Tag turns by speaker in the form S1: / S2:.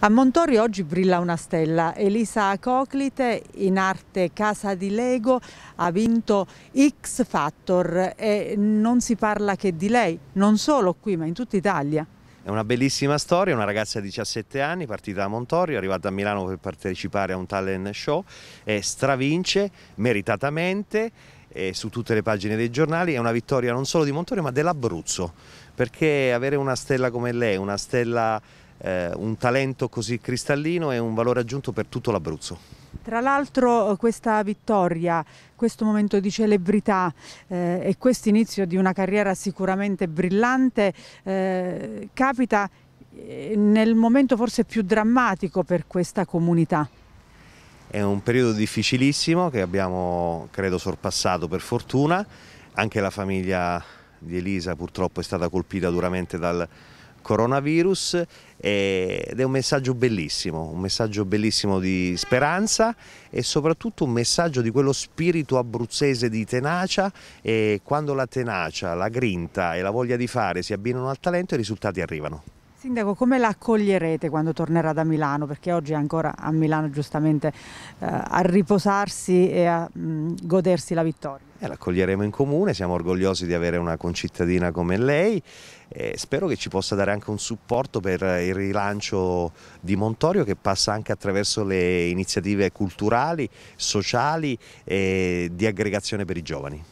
S1: A Montori oggi brilla una stella. Elisa Coclite, in arte Casa di Lego, ha vinto X Factor e non si parla che di lei, non solo qui ma in tutta Italia.
S2: È una bellissima storia, una ragazza di 17 anni, partita da Montorio, arrivata a Milano per partecipare a un talent show, e stravince meritatamente eh, su tutte le pagine dei giornali, è una vittoria non solo di Montorio ma dell'Abruzzo, perché avere una stella come lei, una stella eh, un talento così cristallino e un valore aggiunto per tutto l'Abruzzo.
S1: Tra l'altro eh, questa vittoria, questo momento di celebrità eh, e questo inizio di una carriera sicuramente brillante eh, capita eh, nel momento forse più drammatico per questa comunità.
S2: È un periodo difficilissimo che abbiamo credo sorpassato per fortuna, anche la famiglia di Elisa purtroppo è stata colpita duramente dal coronavirus ed è un messaggio bellissimo, un messaggio bellissimo di speranza e soprattutto un messaggio di quello spirito abruzzese di tenacia e quando la tenacia, la grinta e la voglia di fare si abbinano al talento i risultati arrivano.
S1: Sindaco, come la accoglierete quando tornerà da Milano? Perché oggi è ancora a Milano giustamente eh, a riposarsi e a mh, godersi la vittoria.
S2: Eh, l'accoglieremo in comune, siamo orgogliosi di avere una concittadina come lei e spero che ci possa dare anche un supporto per il rilancio di Montorio che passa anche attraverso le iniziative culturali, sociali e di aggregazione per i giovani.